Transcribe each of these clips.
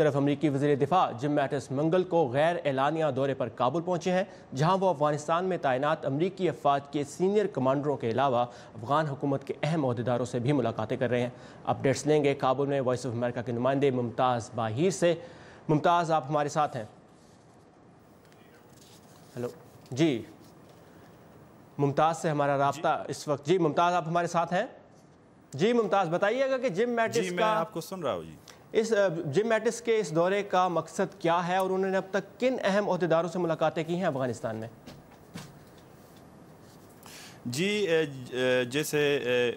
طرف امریکی وزیر دفاع جم میٹس منگل کو غیر اعلانیہ دورے پر کابل پہنچے ہیں جہاں وہ افغانستان میں تعینات امریکی افواج کے سینئر کمانڈروں کے علاوہ افغان حکومت کے اہم عہدیداروں سے بھی ملاقاتیں کر رہے ہیں اپڈیٹس لیں گے کابل میں وائس آف امریکہ کے نمائندے ممتاز باہیر سے ممتاز آپ ہمارے ساتھ ہیں ہلو جی ممتاز سے ہمارا رابطہ اس وقت جی ممتاز آپ ہمارے ساتھ ہیں جی ممتاز بتائیے گا کہ جم جی، میٹس میں آپ کو سن رہا ہوں جی اس جم میٹس کے اس دورے کا مقصد کیا ہے اور انہوں نے اب تک کن اہم عہدیداروں سے ملاقاتیں کی ہیں افغانستان میں جی جیسے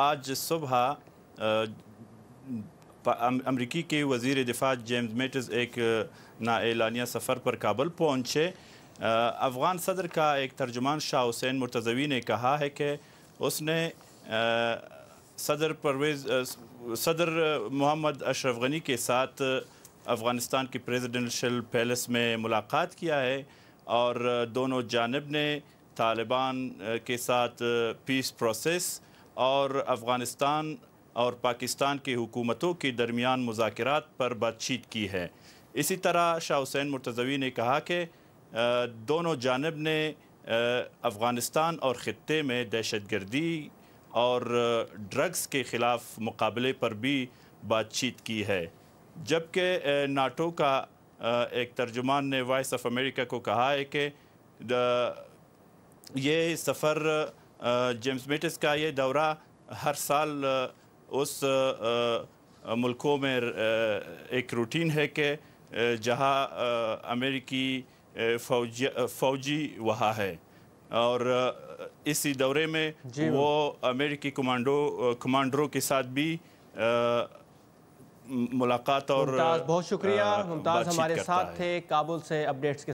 آج صبح امریکی کے وزیر دفاع جیمز میٹس ایک نا اعلانیہ سفر پر کابل پہنچے افغان صدر کا ایک ترجمان شاہ حسین مرتضوی نے کہا ہے کہ اس نے صدر پرویز صدر محمد اشرف غنی کے ساتھ افغانستان کی پریزیڈنشل پیلس میں ملاقات کیا ہے اور دونوں جانب نے طالبان کے ساتھ پیس پروسیس اور افغانستان اور پاکستان کی حکومتوں کے درمیان مذاکرات پر بات چیت کی ہے اسی طرح شاہ حسین مرتضوی نے کہا کہ دونوں جانب نے افغانستان اور خطے میں دہشت گردی اور ڈرگز کے خلاف مقابلے پر بھی بات چیت کی ہے جبکہ ناٹو کا ایک ترجمان نے وائس آف امریکہ کو کہا ہے کہ یہ سفر جیمز میٹس کا یہ دورہ ہر سال اس ملکوں میں ایک روٹین ہے کہ جہاں امریکی فوجی وہاں ہے اور اسی دورے میں جی وہ امریکی کمانڈو کمانڈروں کے ساتھ بھی ملاقات اور بہت شکریہ ممتاز ہمارے ساتھ تھے کابل سے اپڈیٹس کے